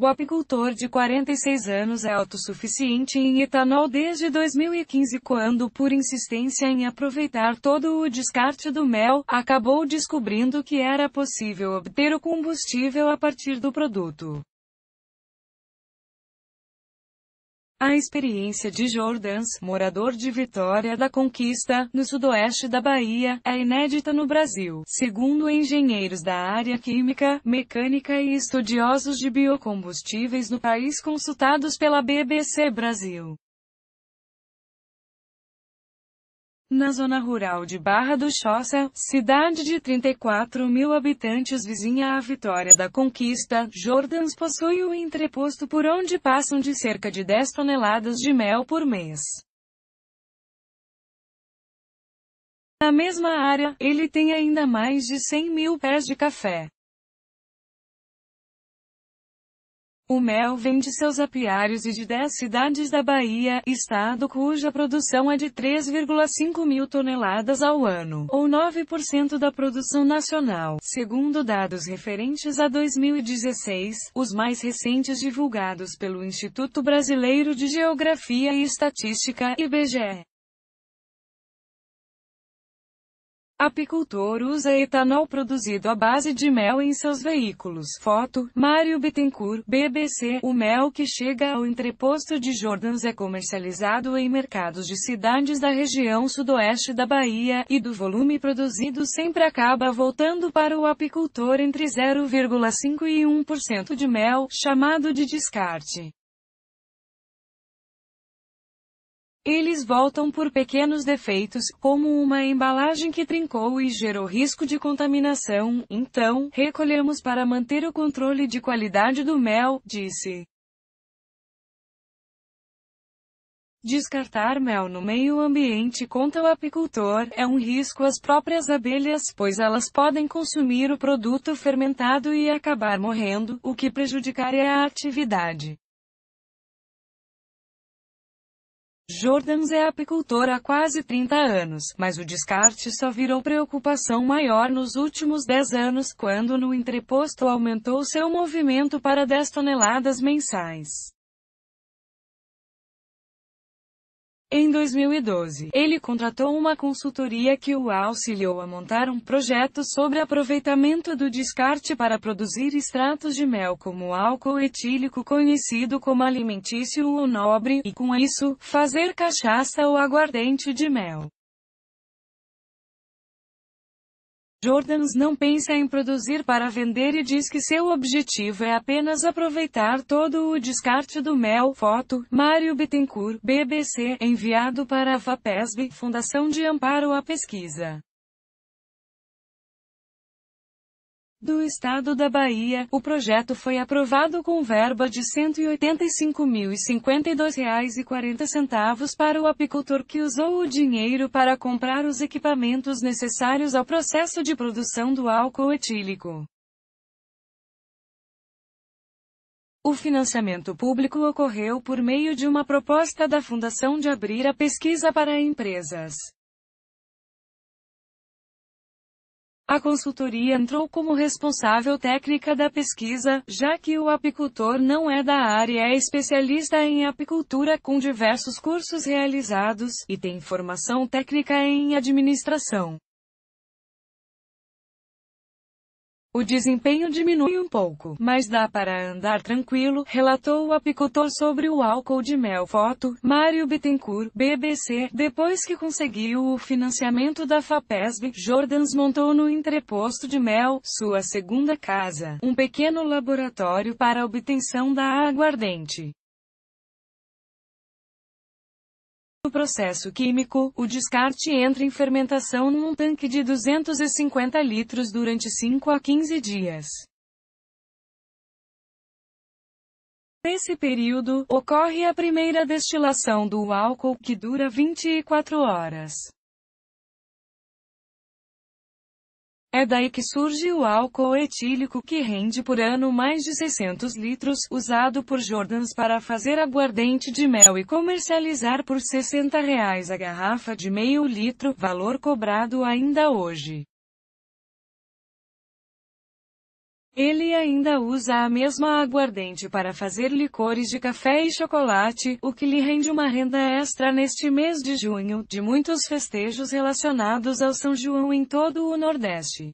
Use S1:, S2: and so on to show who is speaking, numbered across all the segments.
S1: O apicultor de 46 anos é autossuficiente em etanol desde 2015 quando, por insistência em aproveitar todo o descarte do mel, acabou descobrindo que era possível obter o combustível a partir do produto. A experiência de Jordans, morador de Vitória da Conquista, no sudoeste da Bahia, é inédita no Brasil, segundo engenheiros da área química, mecânica e estudiosos de biocombustíveis no país consultados pela BBC Brasil. Na zona rural de Barra do Choça, cidade de 34 mil habitantes vizinha à Vitória da Conquista, Jordans possui o entreposto por onde passam de cerca de 10 toneladas de mel por mês. Na mesma área, ele tem ainda mais de 100 mil pés de café. O mel vem de seus apiários e de 10 cidades da Bahia, estado cuja produção é de 3,5 mil toneladas ao ano, ou 9% da produção nacional, segundo dados referentes a 2016, os mais recentes divulgados pelo Instituto Brasileiro de Geografia e Estatística, IBGE. Apicultor usa etanol produzido à base de mel em seus veículos. Foto: Mário Bittencourt, BBC. O mel que chega ao entreposto de Jordans é comercializado em mercados de cidades da região sudoeste da Bahia, e do volume produzido sempre acaba voltando para o apicultor entre 0,5 e 1% de mel, chamado de descarte. Eles voltam por pequenos defeitos, como uma embalagem que trincou e gerou risco de contaminação, então, recolhemos para manter o controle de qualidade do mel, disse. Descartar mel no meio ambiente conta o apicultor, é um risco às próprias abelhas, pois elas podem consumir o produto fermentado e acabar morrendo, o que prejudicaria a atividade. Jordans é apicultor há quase 30 anos, mas o descarte só virou preocupação maior nos últimos 10 anos quando no entreposto aumentou seu movimento para 10 toneladas mensais. Em 2012, ele contratou uma consultoria que o auxiliou a montar um projeto sobre aproveitamento do descarte para produzir extratos de mel como álcool etílico conhecido como alimentício ou nobre, e com isso, fazer cachaça ou aguardente de mel. Jordans não pensa em produzir para vender e diz que seu objetivo é apenas aproveitar todo o descarte do mel. Foto: Mário Bittencourt, BBC, enviado para a FAPESB, Fundação de Amparo à Pesquisa. do Estado da Bahia, o projeto foi aprovado com verba de R$ 185.052,40 para o apicultor que usou o dinheiro para comprar os equipamentos necessários ao processo de produção do álcool etílico. O financiamento público ocorreu por meio de uma proposta da Fundação de abrir a pesquisa para empresas. A consultoria entrou como responsável técnica da pesquisa, já que o apicultor não é da área é especialista em apicultura com diversos cursos realizados e tem formação técnica em administração. O desempenho diminui um pouco, mas dá para andar tranquilo, relatou o apicultor sobre o álcool de mel. Foto, Mário Bittencourt, BBC. Depois que conseguiu o financiamento da FAPESB, Jordans montou no entreposto de mel, sua segunda casa, um pequeno laboratório para obtenção da aguardente. No processo químico, o descarte entra em fermentação num tanque de 250 litros durante 5 a 15 dias. Nesse período, ocorre a primeira destilação do álcool, que dura 24 horas. É daí que surge o álcool etílico que rende por ano mais de 600 litros, usado por Jordans para fazer aguardente de mel e comercializar por 60 reais a garrafa de meio litro, valor cobrado ainda hoje. Ele ainda usa a mesma aguardente para fazer licores de café e chocolate, o que lhe rende uma renda extra neste mês de junho, de muitos festejos relacionados ao São João em todo o Nordeste.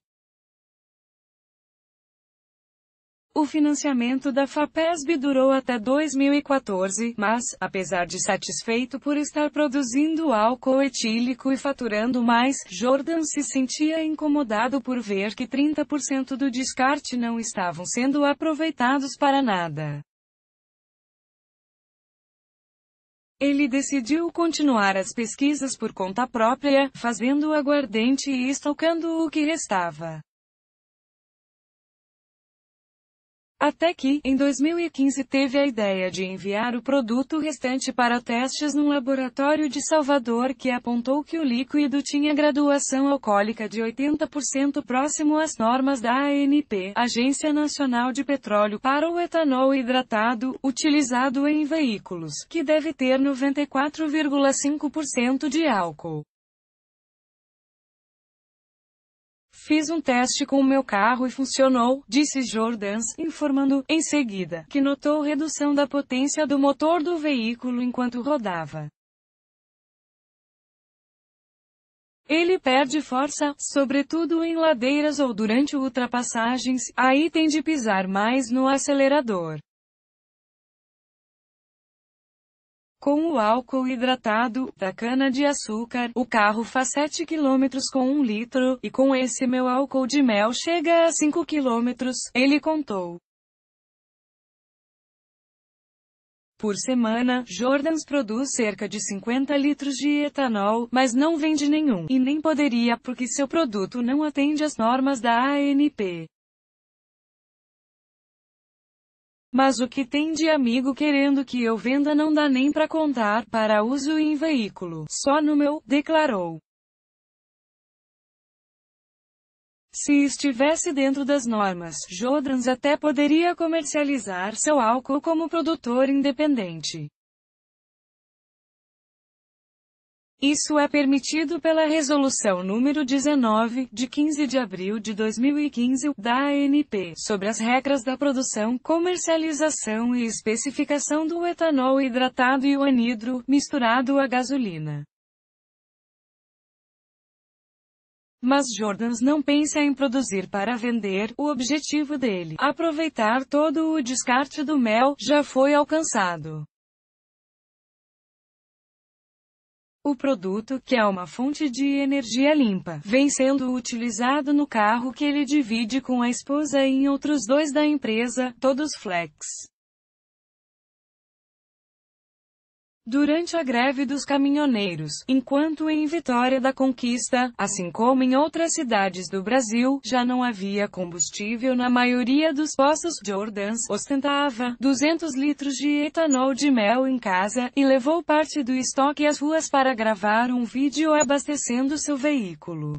S1: O financiamento da FAPESB durou até 2014, mas, apesar de satisfeito por estar produzindo álcool etílico e faturando mais, Jordan se sentia incomodado por ver que 30% do descarte não estavam sendo aproveitados para nada. Ele decidiu continuar as pesquisas por conta própria, fazendo o aguardente e estocando o que restava. Até que, em 2015 teve a ideia de enviar o produto restante para testes num laboratório de Salvador que apontou que o líquido tinha graduação alcoólica de 80% próximo às normas da ANP, Agência Nacional de Petróleo, para o etanol hidratado, utilizado em veículos, que deve ter 94,5% de álcool. Fiz um teste com o meu carro e funcionou, disse Jordans, informando, em seguida, que notou redução da potência do motor do veículo enquanto rodava. Ele perde força, sobretudo em ladeiras ou durante ultrapassagens, aí tem de pisar mais no acelerador. Com o álcool hidratado, da cana-de-açúcar, o carro faz 7 km com 1 litro, e com esse meu álcool de mel chega a 5 km, ele contou. Por semana, Jordans produz cerca de 50 litros de etanol, mas não vende nenhum, e nem poderia porque seu produto não atende às normas da ANP. Mas o que tem de amigo querendo que eu venda não dá nem para contar, para uso em veículo, só no meu, declarou. Se estivesse dentro das normas, Jodrans até poderia comercializar seu álcool como produtor independente. Isso é permitido pela Resolução número 19, de 15 de abril de 2015, da ANP, sobre as regras da produção, comercialização e especificação do etanol hidratado e o anidro, misturado à gasolina. Mas Jordans não pensa em produzir para vender, o objetivo dele, aproveitar todo o descarte do mel, já foi alcançado. O produto, que é uma fonte de energia limpa, vem sendo utilizado no carro que ele divide com a esposa e em outros dois da empresa, todos flex. Durante a greve dos caminhoneiros, enquanto em Vitória da Conquista, assim como em outras cidades do Brasil, já não havia combustível na maioria dos postos, Jordans ostentava 200 litros de etanol de mel em casa e levou parte do estoque às ruas para gravar um vídeo abastecendo seu veículo.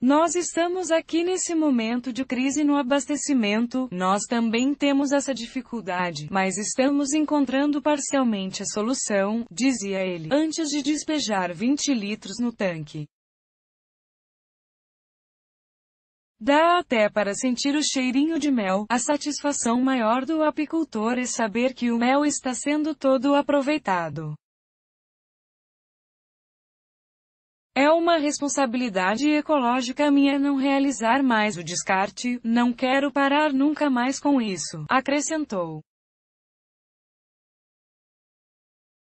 S1: Nós estamos aqui nesse momento de crise no abastecimento, nós também temos essa dificuldade, mas estamos encontrando parcialmente a solução, dizia ele, antes de despejar 20 litros no tanque. Dá até para sentir o cheirinho de mel. A satisfação maior do apicultor é saber que o mel está sendo todo aproveitado. É uma responsabilidade ecológica minha não realizar mais o descarte, não quero parar nunca mais com isso, acrescentou.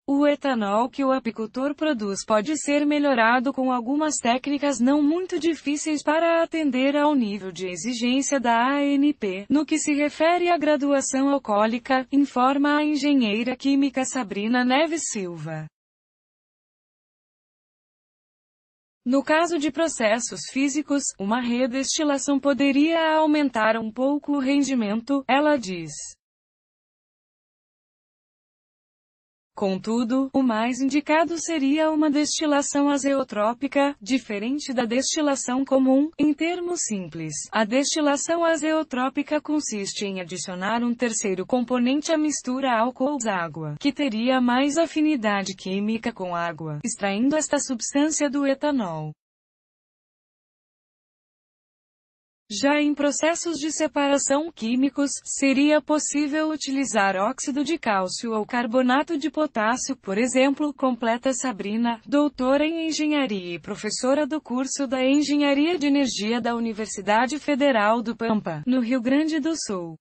S1: O etanol que o apicultor produz pode ser melhorado com algumas técnicas não muito difíceis para atender ao nível de exigência da ANP. No que se refere à graduação alcoólica, informa a engenheira química Sabrina Neves Silva. No caso de processos físicos, uma redestilação poderia aumentar um pouco o rendimento, ela diz. Contudo, o mais indicado seria uma destilação azeotrópica, diferente da destilação comum, em termos simples. A destilação azeotrópica consiste em adicionar um terceiro componente à mistura álcool-água, que teria mais afinidade química com água, extraindo esta substância do etanol. Já em processos de separação químicos, seria possível utilizar óxido de cálcio ou carbonato de potássio, por exemplo, completa Sabrina, doutora em engenharia e professora do curso da Engenharia de Energia da Universidade Federal do Pampa, no Rio Grande do Sul.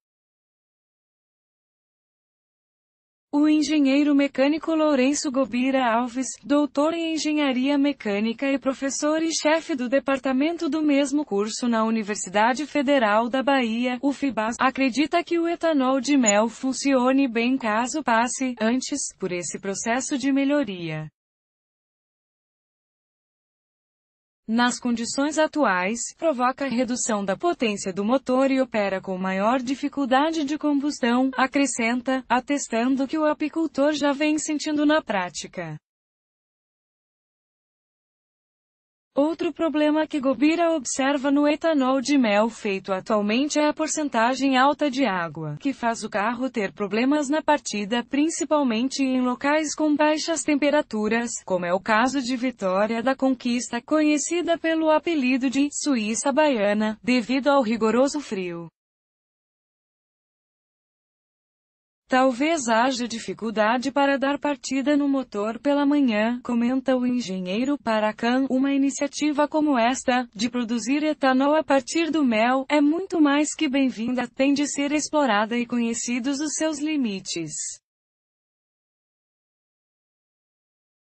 S1: O engenheiro mecânico Lourenço Gobira Alves, doutor em engenharia mecânica e professor e chefe do departamento do mesmo curso na Universidade Federal da Bahia, UFIBAS, acredita que o etanol de mel funcione bem caso passe, antes, por esse processo de melhoria. nas condições atuais, provoca redução da potência do motor e opera com maior dificuldade de combustão, acrescenta, atestando que o apicultor já vem sentindo na prática. Outro problema que Gobira observa no etanol de mel feito atualmente é a porcentagem alta de água, que faz o carro ter problemas na partida, principalmente em locais com baixas temperaturas, como é o caso de Vitória da Conquista, conhecida pelo apelido de Suíça Baiana, devido ao rigoroso frio. Talvez haja dificuldade para dar partida no motor pela manhã, comenta o engenheiro Paracan. Uma iniciativa como esta, de produzir etanol a partir do mel, é muito mais que bem-vinda, tem de ser explorada e conhecidos os seus limites.